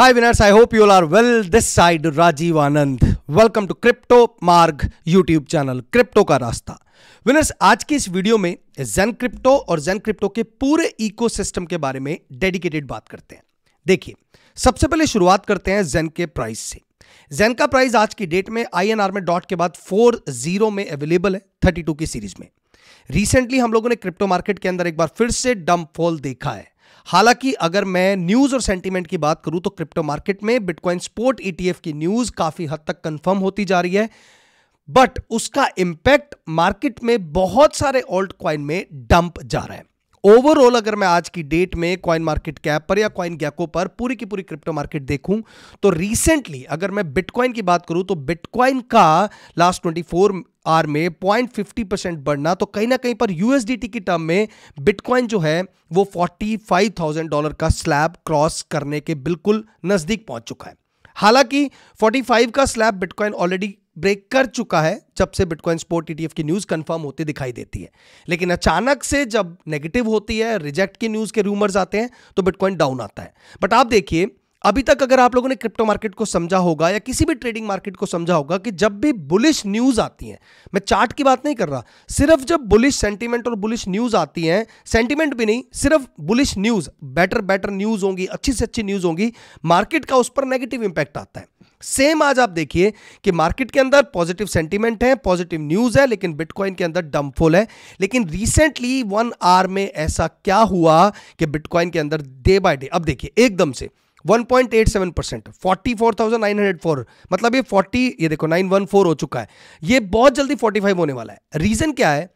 Hi winners, I hope you all are well. This side Rajiv Anand. Welcome to Crypto Marg YouTube channel. Crypto का रास्ता winners आज की इस video में जेन crypto और जेन crypto के पूरे इकोसिस्टम के बारे में डेडिकेटेड बात करते हैं देखिए सबसे पहले शुरुआत करते हैं जेन के प्राइस से जेन का प्राइस आज की डेट में आईएनआर में डॉट के बाद फोर जीरो में अवेलेबल है थर्टी टू की सीरीज में रिसेंटली हम लोगों ने क्रिप्टो मार्केट के अंदर एक बार फिर से डम्प फॉल देखा है हालांकि अगर मैं न्यूज और सेंटीमेंट की बात करूं तो क्रिप्टो मार्केट में बिटकॉइन स्पोर्ट ईटीएफ की न्यूज काफी हद तक कंफर्म होती जा रही है बट उसका इंपैक्ट मार्केट में बहुत सारे ओल्ड क्वाइन में डंप जा रहा है ओवरऑल अगर मैं आज की डेट में क्वाइन मार्केट कैप पर या क्वाइन गैको पर पूरी की पूरी क्रिप्टो मार्केट देखूं तो रिसेंटली अगर मैं बिटकॉइन की बात करूं तो बिटकॉइन का लास्ट 24 आर में पॉइंट फिफ्टी परसेंट बढ़ना तो कहीं ना कहीं पर यूएसडीटी की टर्म में बिटकॉइन जो है वो फोर्टी फाइव थाउजेंड डॉलर का स्लैब क्रॉस करने के बिल्कुल नज़दीक पहुंच चुका है हालांकि फोर्टी फाइव का स्लैब बिटकॉइन ऑलरेडी ब्रेक कर चुका है जब से बिटकॉइन स्पोर्ट ईटीएफ की न्यूज़ कंफर्म होती दिखाई देती है लेकिन अचानक से जब नेगेटिव होती है रिजेक्ट की न्यूज़ के रूमर्स आते हैं तो बिटकॉइन डाउन आता है बट आप देखिए अभी तक अगर आप लोगों ने क्रिप्टो मार्केट को समझा होगा या किसी भी ट्रेडिंग मार्केट को समझा होगा कि जब भी बुलिश न्यूज आती है मैं चार्ट की बात नहीं कर रहा सिर्फ जब बुलिश सेंटीमेंट और बुलिश न्यूज आती है सेंटीमेंट भी नहीं सिर्फ bullish news better better news होंगी अच्छी से अच्छी न्यूज होंगी मार्केट का उस पर नेगेटिव इंपैक्ट आता है सेम आज आप देखिए कि मार्केट के अंदर पॉजिटिव सेंटीमेंट है पॉजिटिव न्यूज है लेकिन बिटकॉइन के अंदर डम्फोल है लेकिन रिसेंटली वन आर में ऐसा क्या हुआ कि बिटकॉइन के अंदर डे बाय डे अब देखिए एकदम से 1.87 percent forty four thousand nine hundred four मतलब ये 40 ये देखो 914 हो चुका है ये बहुत जल्दी 45 होने वाला है रीज़न क्या है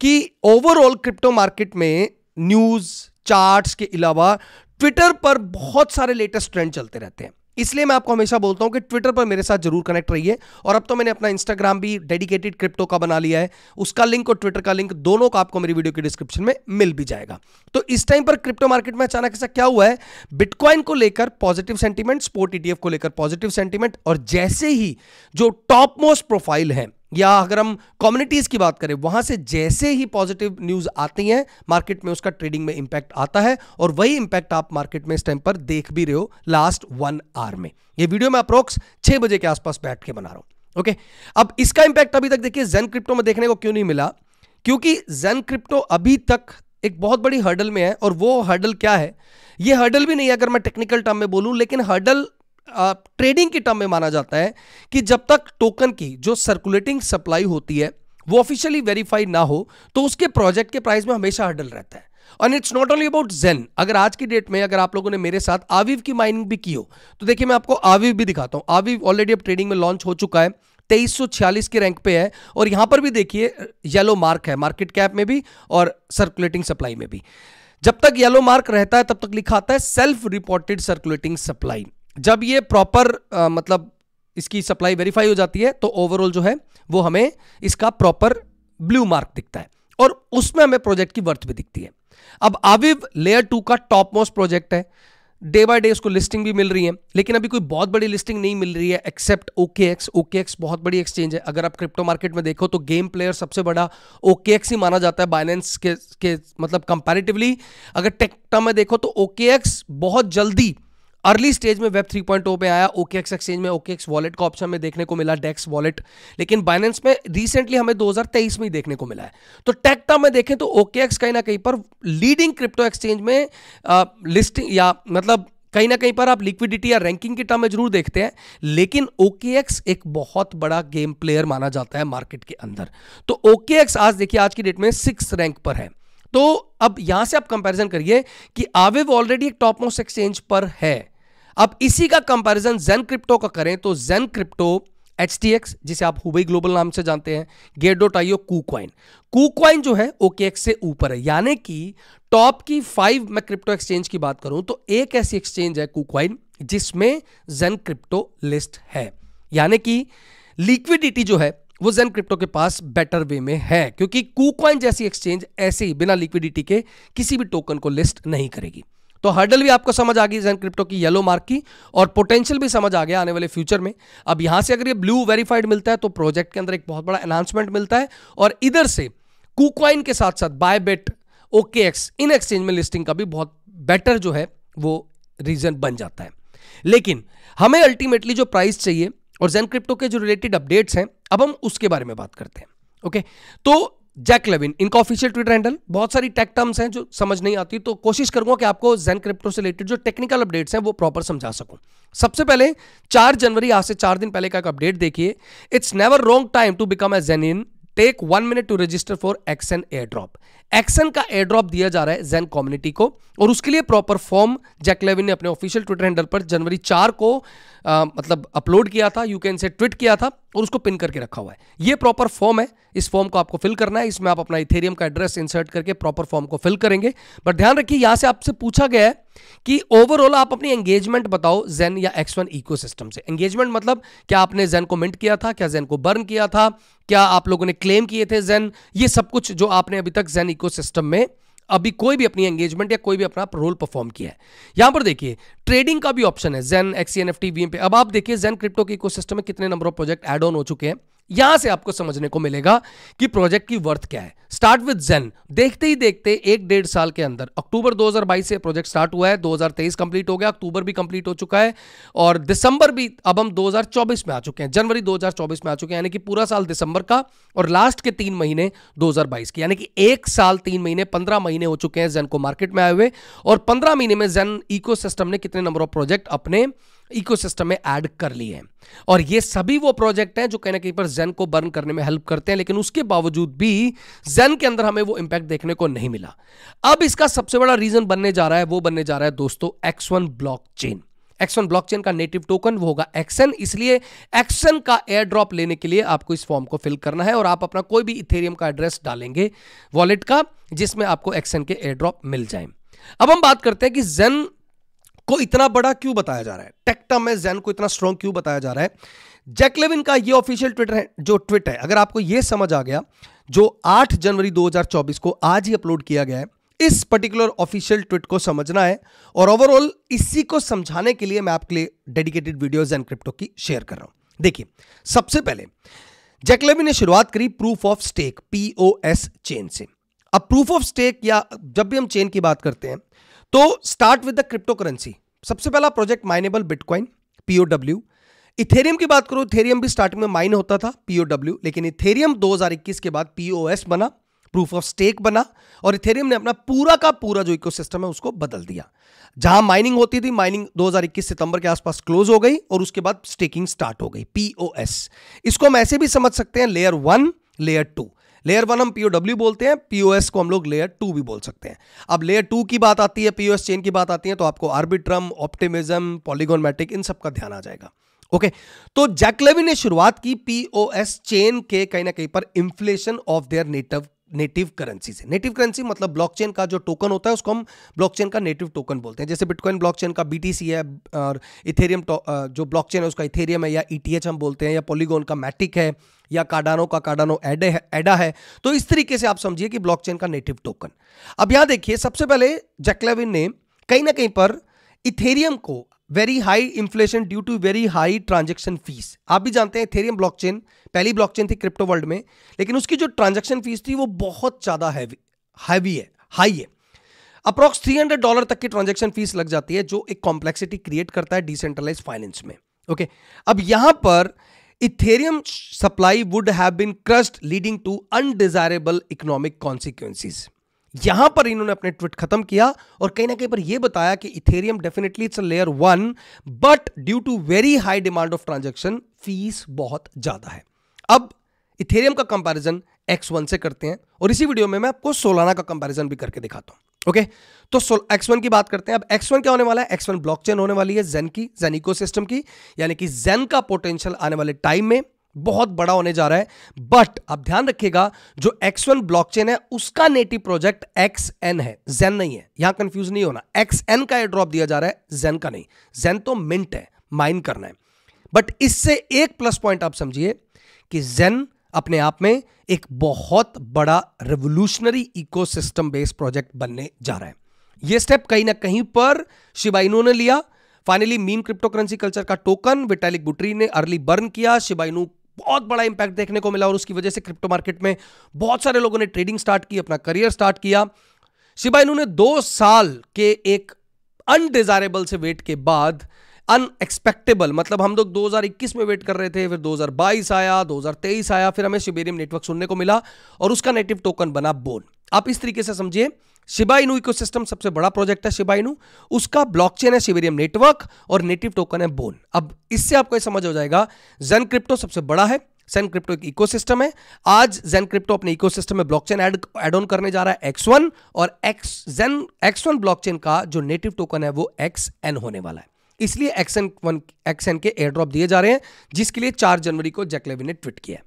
कि ओवरऑल क्रिप्टो मार्केट में न्यूज़ चार्ट्स के अलावा ट्विटर पर बहुत सारे लेटेस्ट ट्रेंड चलते रहते हैं इसलिए मैं आपको हमेशा बोलता हूं कि ट्विटर पर मेरे साथ जरूर कनेक्ट रहिए और अब तो मैंने अपना इंस्टाग्राम भी डेडिकेटेड क्रिप्टो का बना लिया है उसका लिंक और ट्विटर का लिंक दोनों का आपको मेरी वीडियो के डिस्क्रिप्शन में मिल भी जाएगा तो इस टाइम पर क्रिप्टो मार्केट में अचानक ऐसा क्या हुआ है बिटकॉइन को लेकर पॉजिटिव सेंटीमेंट स्पोर्ट ईटीएफ को लेकर पॉजिटिव सेंटीमेंट और जैसे ही जो टॉप मोस्ट प्रोफाइल है या अगर हम कम्युनिटीज़ की बात करें वहां से जैसे ही पॉजिटिव न्यूज़ आती है मार्केट में उसका ट्रेडिंग में इंपैक्ट आता है और वही इंपैक्ट आप मार्केट में इस टाइम पर देख भी रहे हो लास्ट वन आवर में ये वीडियो मैं अप्रोक्स छह बजे के आसपास बैठ के बना रहा हूं ओके अब इसका इंपैक्ट अभी तक देखिए जेन क्रिप्टो में देखने को क्यों नहीं मिला क्योंकि जेन क्रिप्टो अभी तक एक बहुत बड़ी हर्डल में है और वो हर्डल क्या है ये हर्डल भी नहीं है अगर मैं टेक्निकल टर्म में बोलूं लेकिन हर्डल ट्रेडिंग की टर्म में माना जाता है कि जब तक टोकन की जो सर्कुलेटिंग सप्लाई होती है वो ऑफिशियली वेरीफाइड ना हो तो उसके प्रोजेक्ट के प्राइस में हमेशा हडल रहता है और it's not only about Xen अगर आज की डेट में अगर आप लोगों ने मेरे साथ आविव की माइनिंग भी की हो तो देखिए मैं आपको आविव भी दिखाता हूं आविव ऑलरेडी अब ट्रेडिंग में लॉन्च हो चुका है 2346 के रैंक पे है और यहां पर भी देखिए येलो मार्क है मार्केट कैप में भी और सर्कुलेटिंग सप्लाई में भी जब तक येलो मार्क रहता है तब तक लिखा आता है सेल्फ रिपोर्टेड सर्कुलेटिंग सप्लाई जब ये प्रॉपर मतलब इसकी सप्लाई वेरीफाई हो जाती है तो ओवरऑल जो है वो हमें इसका प्रॉपर ब्लू मार्क दिखता है और उसमें हमें प्रोजेक्ट की वर्थ भी दिखती है अब आविव लेयर टू का टॉप मोस्ट प्रोजेक्ट है डे बाय डे उसको लिस्टिंग भी मिल रही है लेकिन अभी कोई बहुत बड़ी लिस्टिंग नहीं मिल रही है except OKX OKX बहुत बड़ी एक्सचेंज है अगर आप क्रिप्टो मार्केट में देखो तो गेम प्लेयर सबसे बड़ा ओके एक्स ही माना जाता है बाइनेंस के के मतलब कंपैरेटिवली अगर टेक्टा में देखो तो ओके एक्स बहुत जल्दी अर्ली स्टेज में वेब 3.0 पे आया ओके एक्स एक्सचेंज में ओके एक्स वॉलेट का ऑप्शन में देखने को मिला डेक्स वॉलेट लेकिन बाइनेंस में रिसेंटली हमें 2023 में ही देखने को मिला है तो टेक्टा में देखें तो ओके एक्स कहीं ना कहीं पर लीडिंग क्रिप्टो एक्सचेंज में लिस्टिंग या मतलब कहीं ना कहीं पर आप लिक्विडिटी या रैंकिंग की टर्म में जरूर देखते हैं लेकिन OKX एक बहुत बड़ा गेम प्लेयर माना जाता है मार्केट के अंदर तो OKX आज देखिए आज की डेट में सिक्स रैंक पर है तो अब यहां से आप कंपैरिजन करिए कि आविव ऑलरेडी एक टॉप मोस्ट एक्सचेंज पर है अब इसी का कंपैरिजन जेन क्रिप्टो का करें तो जेन क्रिप्टो एच जिसे आप हुबई ग्लोबल नाम से जानते हैं गेट गेडो टाइयो कूक्वाइन कूक्वाइन जो है ओकेएक्स से ऊपर है यानी कि टॉप की फाइव मैं क्रिप्टो एक्सचेंज की बात करूं तो एक ऐसी एक्सचेंज है कूक्वाइन जिसमें जेन क्रिप्टो लिस्ट है यानी कि लिक्विडिटी जो है वो जेन क्रिप्टो के पास बेटर वे में है क्योंकि कूकॉइन जैसी एक्सचेंज ऐसे ही बिना लिक्विडिटी के किसी भी टोकन को लिस्ट नहीं करेगी तो हर्डल भी आपको समझ आ गई जेन क्रिप्टो की येलो मार्क की और पोटेंशियल भी समझ आ गया आने वाले फ्यूचर में अब यहां से अगर ये ब्लू वेरीफाइड मिलता है तो प्रोजेक्ट के अंदर एक बहुत बड़ा अनाउंसमेंट मिलता है और इधर से कूकॉइन के साथ साथ बायबेट ओके एक्स इन एक्सचेंज में लिस्टिंग का भी बहुत बेटर जो है वो रीजन बन जाता है लेकिन हमें अल्टीमेटली जो प्राइस चाहिए और जेन क्रिप्टो के जो रिलेटेड अपडेट्स हैं अब हम उसके बारे में बात करते हैं ओके तो जैक लेविन इनका ऑफिशियल ट्विटर हैंडल बहुत सारी टेक टर्म्स हैं जो समझ नहीं आती तो कोशिश करूंगा कि आपको जेन क्रिप्टो से रिलेटेड जो टेक्निकल अपडेट्स हैं वो प्रॉपर समझा सकूं सबसे पहले चार जनवरी आज से चार दिन पहले का एक अपडेट देखिए it's never wrong time to become a Xen in tech one minute to register for XN airdrop XN का एयर ड्रॉप दिया जा रहा है जेन कम्युनिटी को और उसके लिए प्रॉपर फॉर्म जैक लेविन ने अपने ऑफिशियल ट्विटर हैंडल पर जनवरी चार को आ, मतलब अपलोड किया था यू कैन से ट्वीट किया था और उसको पिन करके रखा हुआ है ये प्रॉपर फॉर्म है इस फॉर्म को आपको फिल करना है इसमें आप अपना इथेरियम का एड्रेस इंसर्ट करके प्रॉपर फॉर्म को फिल करेंगे बट ध्यान रखिए यहां से आपसे पूछा गया है कि ओवरऑल आप अपनी एंगेजमेंट बताओ जेन या एक्स वन से एंगेजमेंट मतलब क्या आपने जेन को मिंट किया था क्या जेन को बर्न किया था क्या आप लोगों ने क्लेम किए थे जेन ये सब कुछ जो आपने अभी तक जेन इको में अभी कोई भी अपनी एंगेजमेंट या कोई भी अपना रोल परफॉर्म किया है यहां पर देखिए ट्रेडिंग का भी ऑप्शन है जेन एक्सी एन एफ टी वीएम पे अब आप देखिए जेन क्रिप्टो के इकोसिस्टम में कितने number of project add on हो चुके हैं यहां से आपको समझने को मिलेगा कि प्रोजेक्ट की वर्थ क्या है स्टार्ट विद जेन देखते ही देखते एक डेढ़ साल के अंदर अक्टूबर 2022 से प्रोजेक्ट स्टार्ट हुआ है 2023 कंप्लीट हो गया अक्टूबर भी कंप्लीट हो चुका है और दिसंबर भी अब हम 2024 में आ चुके हैं जनवरी 2024 में आ चुके हैं यानी कि पूरा साल दिसंबर का और लास्ट के तीन महीने 2022 के यानी कि एक साल तीन महीने पंद्रह महीने हो चुके हैं जेन को मार्केट में आए हुए और पंद्रह महीने में जेन इको ने कितने नंबर ऑफ प्रोजेक्ट अपने इकोसिस्टम में ऐड कर लिए हैं और ये सभी वो प्रोजेक्ट हैं जो कहीं ना कहीं पर जेन को बर्न करने में हेल्प करते हैं लेकिन उसके बावजूद भी जेन के अंदर हमें वो इंपैक्ट देखने को नहीं मिला अब इसका सबसे बड़ा रीजन बनने जा रहा है वो बनने जा रहा है दोस्तों X one one blockchain का नेटिव टोकन वो होगा एक्सन इसलिए एक्सन का एयर ड्रॉप लेने के लिए आपको इस फॉर्म को फिल करना है और आप अपना कोई भी इथेरियम का एड्रेस डालेंगे वॉलेट का जिसमें आपको एक्सन के एयर ड्रॉप मिल जाए अब हम बात करते हैं कि जेन को इतना बड़ा क्यों बताया जा रहा है टेक्टा में जैन को इतना स्ट्रॉन्ग क्यों बताया जा रहा है जैकलेविन का ये ऑफिशियल ट्विटर है जो ट्विट है अगर आपको ये समझ आ गया जो 8 जनवरी 2024 को आज ही अपलोड किया गया है इस पर्टिकुलर ऑफिशियल ट्विट को समझना है और ओवरऑल इसी को समझाने के लिए मैं आपके लिए डेडिकेटेड वीडियो जैन क्रिप्टो की शेयर कर रहा हूं देखिए सबसे पहले जैकलेविन ने शुरुआत करी proof of stake POS chain से अब प्रूफ ऑफ स्टेक या जब भी हम चेन की बात करते हैं तो start with the cryptocurrency सबसे पहला project mineable bitcoin POW Ethereum की बात करो इथेरियम भी स्टार्टिंग में माइन होता था पीओडब्ल्यू लेकिन इथेरियम 2021 के बाद पीओएस बना प्रूफ ऑफ स्टेक बना और इथेरियम ने अपना पूरा का पूरा जो इकोसिस्टम है उसको बदल दिया जहां माइनिंग होती थी माइनिंग 2021 सितंबर के आसपास क्लोज हो गई और उसके बाद स्टेकिंग स्टार्ट हो गई पीओएस इसको हम ऐसे भी समझ सकते हैं layer one layer two layer one हम पीओडब्ल्यू बोलते हैं पीओएस को हम लोग लेयर टू भी बोल सकते हैं अब लेयर टू की बात आती है पीओएस चेन की बात आती है तो आपको आर्बिट्रम ऑप्टिमिज्म पॉलीगोनमेटिक इन सब का ध्यान आ जाएगा ओके तो जैकलेवी ने शुरुआत की पीओएस चेन के कहीं ना कहीं पर inflation of their native native currency से नेटिव करेंसी मतलब ब्लॉकचेन का जो टोकन होता है उसको हम ब्लॉकचेन का नेटिव टोकन बोलते हैं जैसे बिटकॉइन ब्लॉकचेन का बीटीसी है और इथेरियम जो ब्लॉकचेन है उसका इथेरियम है या ईटीएच e हम बोलते हैं या पॉलीगॉन का मैटिक है या कार्डानो का कार्डानो एडे है एडा है तो इस तरीके से आप समझिए कि ब्लॉकचेन का नेटिव टोकन अब यहां देखिए सबसे पहले जैकलेविन ने कहीं ना कहीं पर इथेरियम को very high inflation due to very high transaction fees आप भी जानते हैं थेरियम ब्लॉकचेन पहली ब्लॉकचेन थी क्रिप्टो वर्ल्ड में लेकिन उसकी जो ट्रांजेक्शन फीस थी वो बहुत ज़्यादा हैवी हैवी है हाई है अप्रॉक्स 300 डॉलर तक की ट्रांजेक्शन फीस लग जाती है जो एक कॉम्प्लेक्सिटी क्रिएट करता है डिसेंट्रलाइज फाइनेंस में ओके okay? अब यहां पर Ethereum supply would have been crushed leading to undesirable economic consequences यहां पर इन्होंने अपने ट्वीट खत्म किया और कहीं ना कहीं पर यह बताया कि Ethereum definitely it's layer one but due to very high demand of transaction fees बहुत ज्यादा है अब इथेरियम का कंपैरिजन एक्स वन से करते हैं और इसी वीडियो में मैं आपको सोलाना का कंपैरिजन भी करके दिखाता हूं ओके तो एक्स वन की बात करते हैं अब एक्स वन क्या होने वाला है एक्स वन ब्लॉक होने वाली है जेन की जेन इको की यानी कि जेन का पोटेंशियल आने वाले टाइम में बहुत बड़ा होने जा रहा है बट आप ध्यान रखिएगा जो एक्स वन ब्लॉकचेन है उसका नेटिव प्रोजेक्ट एक्स एन है जेन नहीं है यहां कंफ्यूज नहीं होना एक्स एन का ड्रॉप दिया जा रहा है जेन का नहीं जेन तो मिंट है माइन करना है बट इससे एक प्लस पॉइंट आप समझिए कि जेन अपने आप में एक बहुत बड़ा रेवोल्यूशनरी इकोसिस्टम बेस्ड प्रोजेक्ट बनने जा रहा है यह स्टेप कहीं ना कहीं पर शिबाइनो ने लिया फाइनली मीम क्रिप्टोकरेंसी कल्चर का टोकन विटैलिक बुटरी ने अर्ली बर्न किया शिबाइनू बहुत बड़ा इंपैक्ट देखने को मिला और उसकी वजह से क्रिप्टो मार्केट में बहुत सारे लोगों ने ट्रेडिंग स्टार्ट की अपना करियर स्टार्ट किया शिबा इन्होंने दो साल के एक अनडिजायरेबल से वेट के बाद अनएक्सपेक्टेबल मतलब हम लोग 2021 में वेट कर रहे थे फिर 2022 आया 2023 आया फिर हमें शिबेरियम नेटवर्क सुनने को मिला और उसका नेटिव टोकन बना बोन आप इस तरीके से समझिए शिबाइनू इको इकोसिस्टम सबसे बड़ा प्रोजेक्ट है शिबाइनू उसका ब्लॉकचेन है शिवेरियम नेटवर्क और नेटिव टोकन है बोन अब इससे आपको यह समझ हो जाएगा जेन क्रिप्टो सबसे बड़ा है जेन क्रिप्टो एक इकोसिस्टम है आज जेन क्रिप्टो अपने इकोसिस्टम में ब्लॉकचेन ऐड एड ऑन करने जा रहा है एक्स वन और X Xen X one chain का जो नेटिव टोकन है वो एक्स एन होने वाला है इसलिए एन वन एक्स एन के एयर ड्रॉप दिए जा रहे हैं जिसके लिए चार जनवरी को जैकलेविन ने ट्वीट किया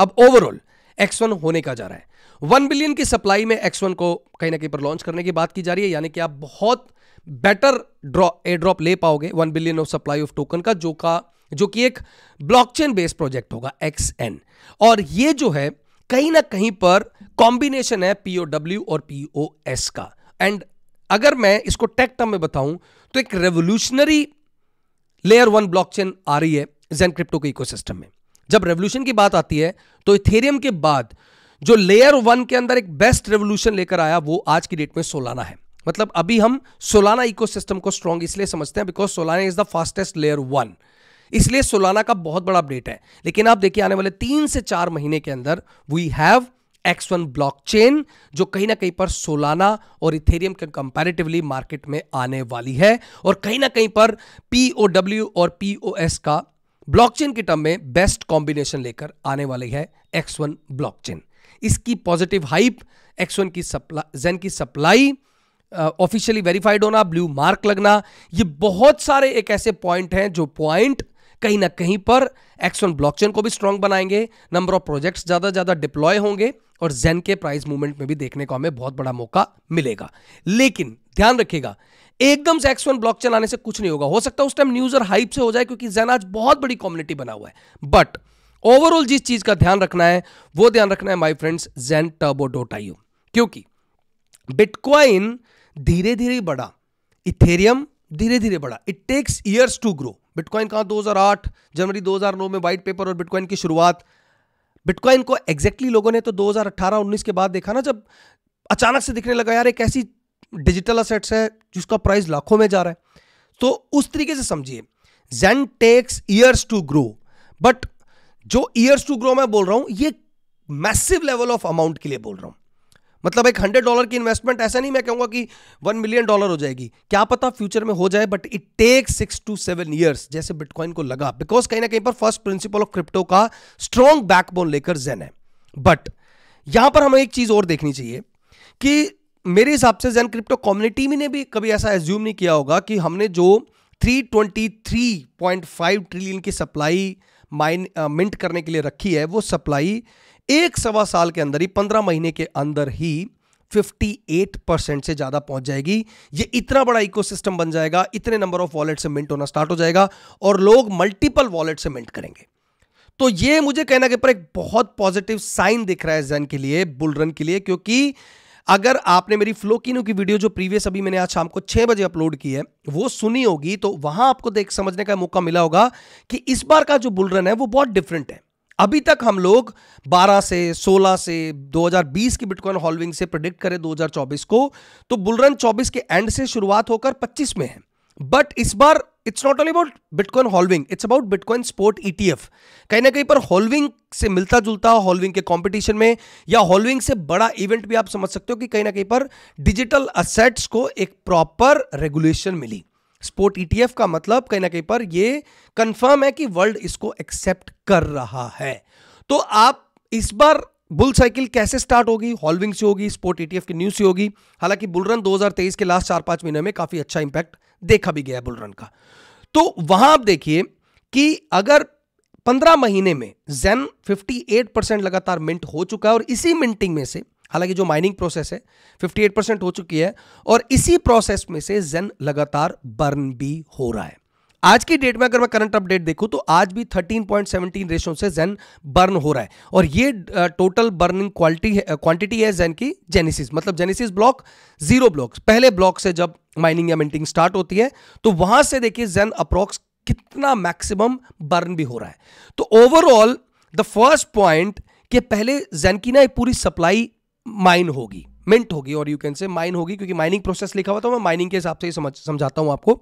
अब ओवरऑल एक्स वन होने का जा रहा है वन बिलियन की सप्लाई में एक्स वन को कहीं ना कहीं पर लॉन्च करने की बात की जा रही है यानी कि आप बहुत बेटर ड्रॉ एयर ड्रॉप ले पाओगे one billion of supply of token का जो का जो कि एक ब्लॉकचेन बेस्ड प्रोजेक्ट होगा एक्स एन और ये जो है कहीं ना कहीं पर कॉम्बिनेशन है पीओडब्ल्यू और पीओएस का एंड अगर मैं इसको टेक टर्म में बताऊं तो एक रेवोल्यूशनरी लेयर वन ब्लॉकचेन आ रही है जेन क्रिप्टो के इकोसिस्टम में जब रेवोल्यूशन की बात आती है तो इथेरियम के बाद जो लेयर वन के अंदर एक बेस्ट रेवोल्यूशन लेकर आया वो आज की डेट में सोलाना है मतलब अभी हम सोलाना इकोसिस्टम को स्ट्रॉन्ग इसलिए समझते हैं because Solana is the fastest layer one इसलिए सोलाना का बहुत बड़ा अपडेट है लेकिन आप देखिए आने वाले तीन से चार महीने के अंदर we have X one blockchain जो कहीं ना कहीं पर सोलाना और इथेरियम के कंपैरेटिवली मार्केट में आने वाली है और कहीं ना कहीं पर पीओडब्ल्यू और पीओएस का ब्लॉकचेन की टर्म में बेस्ट कॉम्बिनेशन लेकर आने वाली है एक्स वन चेन इसकी पॉजिटिव हाइप एक्स वन की सप्लाई जेन की सप्लाई ऑफिशियली वेरीफाइड होना ब्लू मार्क लगना ये बहुत सारे एक ऐसे पॉइंट हैं जो पॉइंट कहीं ना कहीं पर एक्स ब्लॉक चेन को भी स्ट्रांग बनाएंगे नंबर ऑफ प्रोजेक्ट्स ज़्यादा से ज़्यादा डिप्लॉय होंगे और जेन के प्राइस मूवमेंट में भी देखने को हमें बहुत बड़ा मौका मिलेगा लेकिन ध्यान रखिएगा एकदम से एक्स वन ब्लॉक चलाने से कुछ नहीं होगा हो सकता उस टाइम न्यूज और हाइप से हो जाए क्योंकि जैन आज बहुत बड़ी कम्युनिटी बना हुआ है बट ओवरऑल जिस चीज का ध्यान रखना है वो ध्यान रखना है my friends Xen turbo dot IO क्योंकि बिटकॉइन धीरे धीरे बढ़ा इथेरियम धीरे धीरे बढ़ा it takes years to grow bitcoin कहा 2008 जनवरी 2009 में व्हाइट पेपर और बिटकॉइन की शुरुआत बिटकॉइन को एग्जैक्टली exactly लोगों ने तो 2018-19 के बाद देखा ना जब अचानक से दिखने लगा यार एक ऐसी डिजिटल असेट्स है जिसका प्राइस लाखों में जा रहा है तो उस तरीके से समझिए Xen takes years to grow but जो ईयर्स टू ग्रो मैं बोल रहा हूं ये मैसिव लेवल ऑफ अमाउंट के लिए बोल रहा हूं मतलब एक हंड्रेड डॉलर की इन्वेस्टमेंट ऐसा नहीं मैं कहूंगा कि वन मिलियन डॉलर हो जाएगी क्या पता फ्यूचर में हो जाए but it take six two seven years जैसे बिटकॉइन को लगा बिकॉज कहीं ना कहीं पर फर्स्ट प्रिंसिपल ऑफ क्रिप्टो का स्ट्रॉन्ग बैकबोन लेकर जेन है बट यहां पर हमें एक चीज और देखनी चाहिए कि मेरे हिसाब से जैन क्रिप्टो कम्युनिटी में ने भी कभी ऐसा एज्यूम नहीं किया होगा कि हमने जो 323.5 ट्रिलियन की सप्लाई माइन मिंट करने के लिए रखी है वो सप्लाई एक सवा साल के अंदर ही पंद्रह महीने के अंदर ही 58 परसेंट से ज़्यादा पहुंच जाएगी ये इतना बड़ा इकोसिस्टम बन जाएगा इतने नंबर ऑफ वॉलेट से मिंट होना स्टार्ट हो जाएगा और लोग मल्टीपल वॉलेट से मिंट करेंगे तो ये मुझे कहना के पर एक बहुत पॉजिटिव साइन दिख रहा है जैन के लिए बुलरन के लिए क्योंकि अगर आपने मेरी फ्लोकिनो की वीडियो जो प्रीवियस अभी मैंने आज शाम को छह बजे अपलोड की है वो सुनी होगी तो वहां आपको देख समझने का मौका मिला होगा कि इस बार का जो बुलरन है वो बहुत डिफरेंट है अभी तक हम लोग 12 से 16 से 2020 की बिटकॉइन हॉलविंग से प्रिडिक्ट करें 2024 को तो बुलरन 24 के एंड से शुरुआत होकर 25 में है बट इस बार it's not only about bitcoin halving it's about bitcoin spot ETF कहीं ना कहीं पर हॉलविंग से मिलता जुलता हॉलविंग के कंपटीशन में या हॉलविंग से बड़ा इवेंट भी आप समझ सकते हो कि कहीं ना कहीं पर डिजिटल असेट्स को एक प्रॉपर रेगुलेशन मिली स्पोर्ट ईटीएफ e का मतलब कहीं ना कहीं पर यह कंफर्म है कि वर्ल्ड इसको एक्सेप्ट कर रहा है तो आप इस बार बुल साइकिल कैसे स्टार्ट होगी हॉलविंग से होगी स्पोर्ट ईटीएफ e की न्यूज से होगी हालांकि बुलरन 2023 के लास्ट चार पांच महीने में काफी अच्छा इंपैक्ट देखा भी गया है बुलरन का तो वहां आप देखिए कि अगर 15 महीने में जेन 58 परसेंट लगातार मिंट हो चुका है और इसी मिंटिंग में से हालांकि जो माइनिंग प्रोसेस है 58 परसेंट हो चुकी है और इसी प्रोसेस में से जेन लगातार बर्न भी हो रहा है आज की डेट में अगर मैं करंट अपडेट देखूं तो आज भी 13.17 रेशो से जेन बर्न हो रहा है और ये टोटल बर्निंग क्वालिटी क्वांटिटी है जेन की जेनेसिस मतलब जेनेसिस ब्लॉक जीरो ब्लॉक पहले ब्लॉक से जब माइनिंग या मिंटिंग स्टार्ट होती है तो वहां से देखिए जेन अप्रोक्स कितना मैक्सिमम बर्न भी हो रहा है तो ओवरऑल द फर्स्ट पॉइंट के पहले जेन की ना पूरी सप्लाई माइन होगी मिंट होगी और यू कैन से माइन होगी क्योंकि माइनिंग प्रोसेस लिखा हुआ तो मैं माइनिंग के हिसाब से ही समझ समझाता हूं आपको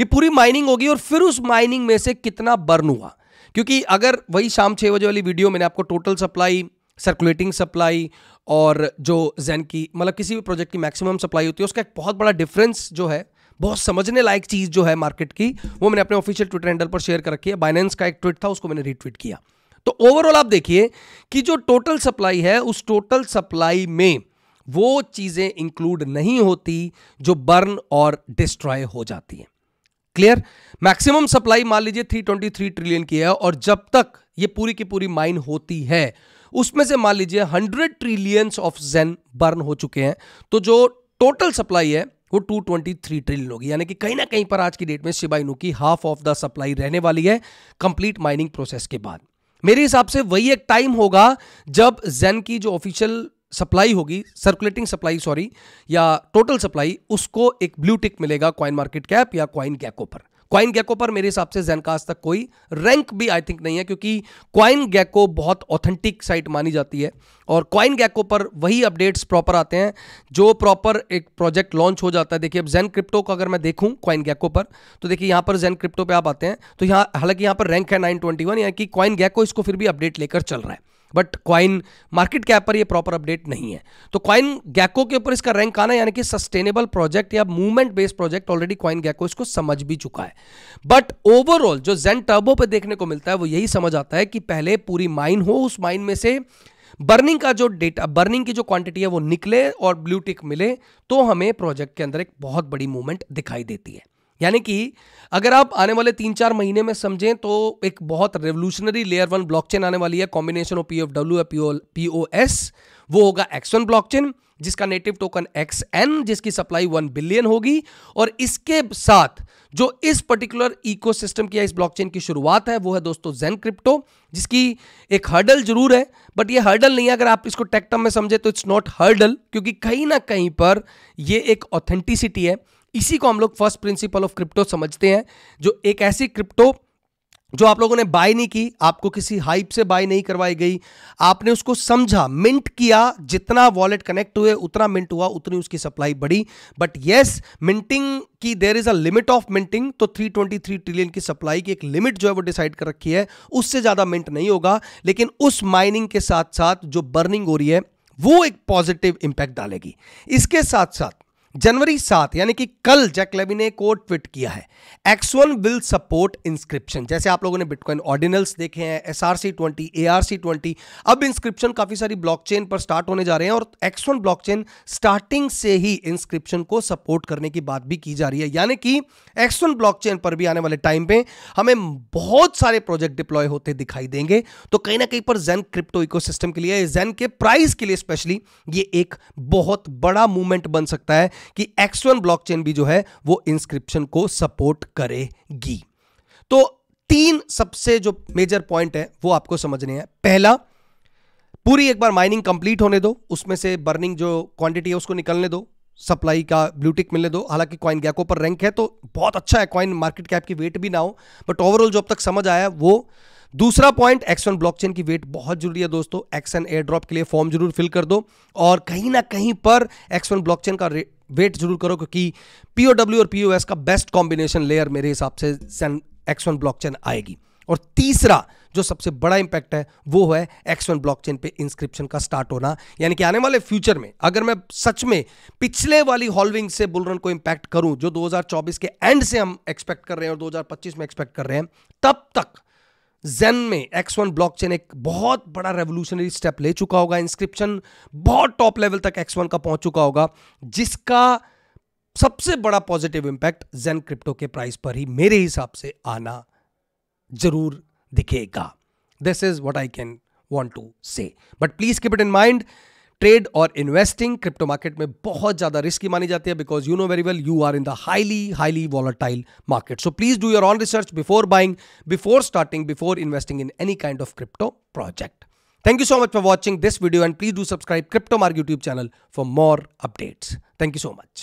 ये पूरी माइनिंग होगी और फिर उस माइनिंग में से कितना बर्न हुआ क्योंकि अगर वही शाम छः बजे वाली वीडियो मैंने आपको टोटल सप्लाई सर्कुलेटिंग सप्लाई और जो जैन की मतलब किसी भी प्रोजेक्ट की मैक्सिमम सप्लाई होती है उसका एक बहुत बड़ा डिफरेंस जो है बहुत समझने लायक चीज़ जो है मार्केट की वो मैंने अपने ऑफिशियल ट्विटर हैंडल पर शेयर कर रखी है बाइनेंस का एक ट्वीट था उसको मैंने रीट्वीट किया तो ओवरऑल आप देखिए कि जो टोटल सप्लाई है उस टोटल सप्लाई में वो चीज़ें इंक्लूड नहीं होती जो बर्न और डिस्ट्रॉय हो जाती हैं क्लियर मैक्सिमम सप्लाई मान लीजिए 323 ट्रिलियन की है और जब तक ये पूरी की पूरी माइन होती है उसमें से मान लीजिए 100 ट्रिलियंस ऑफ जेन बर्न हो चुके हैं तो जो टोटल सप्लाई है वो 223 ट्रिलियन होगी यानी कि कहीं ना कहीं पर आज की डेट में शिबाइनू की हाफ ऑफ द सप्लाई रहने वाली है कंप्लीट माइनिंग प्रोसेस के बाद मेरे हिसाब से वही एक टाइम होगा जब जेन की जो ऑफिशियल सप्लाई होगी सर्कुलेटिंग सप्लाई सॉरी या टोटल सप्लाई उसको एक ब्लू टिक मिलेगा क्वाइन मार्केट कैप या क्वाइन गैको पर क्वाइन गैको पर मेरे हिसाब से जैनकास्ट तक कोई रैंक भी आई थिंक नहीं है क्योंकि क्वाइन गैको बहुत ऑथेंटिक साइट मानी जाती है और क्वाइन गैको पर वही अपडेट्स प्रॉपर आते हैं जो प्रॉपर एक प्रोजेक्ट लॉन्च हो जाता है देखिए अब जैन क्रिप्टो का अगर मैं देखूं क्वाइन गैको पर तो देखिए यहां पर जैन क्रिप्टो पर आप आते हैं तो यहाँ हालांकि यहाँ पर रैंक है नाइन ट्वेंटी वन यानी कि क्वाइन गैको इसको फिर भी अपडेट लेकर चल रहा है बट क्वाइन मार्केट कैप पर ये प्रॉपर अपडेट नहीं है तो क्वाइन गैको के ऊपर इसका रैंक आना यानी कि सस्टेनेबल प्रोजेक्ट या movement based project already CoinGecko इसको समझ भी चुका है बट ओवरऑल जो जेन टर्बो पे देखने को मिलता है वो यही समझ आता है कि पहले पूरी माइन हो उस माइन में से बर्निंग का जो डेटा बर्निंग की जो क्वांटिटी है वो निकले और ब्लू टिक मिले तो हमें प्रोजेक्ट के अंदर एक बहुत बड़ी मूवमेंट दिखाई देती है यानी कि अगर आप आने वाले तीन चार महीने में समझें तो एक बहुत रेवोल्यूशनरी लेयर वन ब्लॉकचेन आने वाली है combination of P F W P O S वो होगा एक्स वन ब्लॉकचेन जिसका नेटिव टोकन एक्स एन जिसकी सप्लाई वन बिलियन होगी और इसके साथ जो इस पर्टिकुलर इकोसिस्टम की या इस ब्लॉकचेन की शुरुआत है वो है दोस्तों जेन क्रिप्टो जिसकी एक हर्डल जरूर है बट ये हर्डल नहीं है अगर आप इसको टेक्टम में समझे तो इट्स नॉट हर्डल क्योंकि कहीं ना कहीं पर ये एक ऑथेंटिसिटी है इसी को हम लोग फर्स्ट प्रिंसिपल ऑफ क्रिप्टो समझते हैं जो एक ऐसी क्रिप्टो जो आप लोगों ने बाय नहीं की आपको किसी हाइप से बाय नहीं करवाई गई आपने उसको समझा मिंट किया जितना वॉलेट कनेक्ट हुए उतना मिंट हुआ उतनी उसकी सप्लाई बढ़ी बट येस मिंटिंग की there is a limit of minting तो 323 ट्रिलियन की सप्लाई की एक लिमिट जो है वो डिसाइड कर रखी है उससे ज़्यादा मिंट नहीं होगा लेकिन उस माइनिंग के साथ साथ जो बर्निंग हो रही है वो एक पॉजिटिव इंपैक्ट डालेगी इसके साथ साथ जनवरी सात यानी कि कल जैक लेवी ने को ट्वीट किया है X one will support inscription जैसे आप लोगों ने बिटकॉइन ऑर्डिनल्स देखे हैं S R C twenty A R C twenty अब इंस्क्रिप्शन काफ़ी सारी ब्लॉकचेन पर स्टार्ट होने जा रहे हैं और एक्स वन ब्लॉकचेन स्टार्टिंग से ही इंस्क्रिप्शन को सपोर्ट करने की बात भी की जा रही है यानी कि एक्स वन ब्लॉकचेन पर भी आने वाले टाइम पे हमें बहुत सारे प्रोजेक्ट डिप्लॉय होते दिखाई देंगे तो कहीं ना कहीं पर जेन क्रिप्टो इकोसिस्टम के लिए जेन के प्राइस के लिए स्पेशली ये एक बहुत बड़ा मूवमेंट बन सकता है कि X1 ब्लॉकचेन भी जो है वो इंस्क्रिप्शन को सपोर्ट करेगी तो तीन सबसे जो मेजर पॉइंट है वो आपको समझने हैं पहला पूरी एक बार माइनिंग कंप्लीट होने दो उसमें से बर्निंग जो क्वांटिटी है उसको निकलने दो सप्लाई का ब्लूटिक मिलने दो हालांकि कॉइन गैको पर रैंक है तो बहुत अच्छा है कॉइन मार्केट कैप की वेट भी ना हो बट ओवरऑल जो अब तक समझ आया वो दूसरा पॉइंट एक्सन ब्लॉकचेन की वेट बहुत जरूरी है दोस्तों एक्सन एयर ड्रॉप के लिए फॉर्म जरूर फिल कर दो और कहीं ना कहीं पर एक्सन ब्लॉकचेन का वेट जरूर करो क्योंकि पीओडब्ल्यू और पीओएस का बेस्ट कॉम्बिनेशन लेयर मेरे हिसाब से एक्स वन ब्लॉक आएगी और तीसरा जो सबसे बड़ा इंपैक्ट है वो है एक्स वन ब्लॉक पे इंस्क्रिप्शन का स्टार्ट होना यानी कि आने वाले फ्यूचर में अगर मैं सच में पिछले वाली हॉलविंग से बुलरन को इंपैक्ट करूं जो 2024 के एंड से हम एक्सपेक्ट कर रहे हैं और 2025 में एक्सपेक्ट कर रहे हैं तब तक जेन में एक्स वन ब्लॉकचेन एक बहुत बड़ा रेवोल्यूशनरी स्टेप ले चुका होगा इंस्क्रिप्शन बहुत टॉप लेवल तक एक्स वन का पहुंच चुका होगा जिसका सबसे बड़ा पॉजिटिव इंपैक्ट जेन क्रिप्टो के प्राइस पर ही मेरे हिसाब से आना जरूर दिखेगा this is what I can want to say but please keep it in mind trade और इन्वेस्टिंग क्रिप्टो मार्केट में बहुत ज़्यादा रिस्की मानी जाती है because you know very well you are in the highly highly volatile market so please do your own research before buying before starting before investing in any kind of crypto project thank you so much for watching this video and please do subscribe Crypto Mark YouTube channel for more updates thank you so much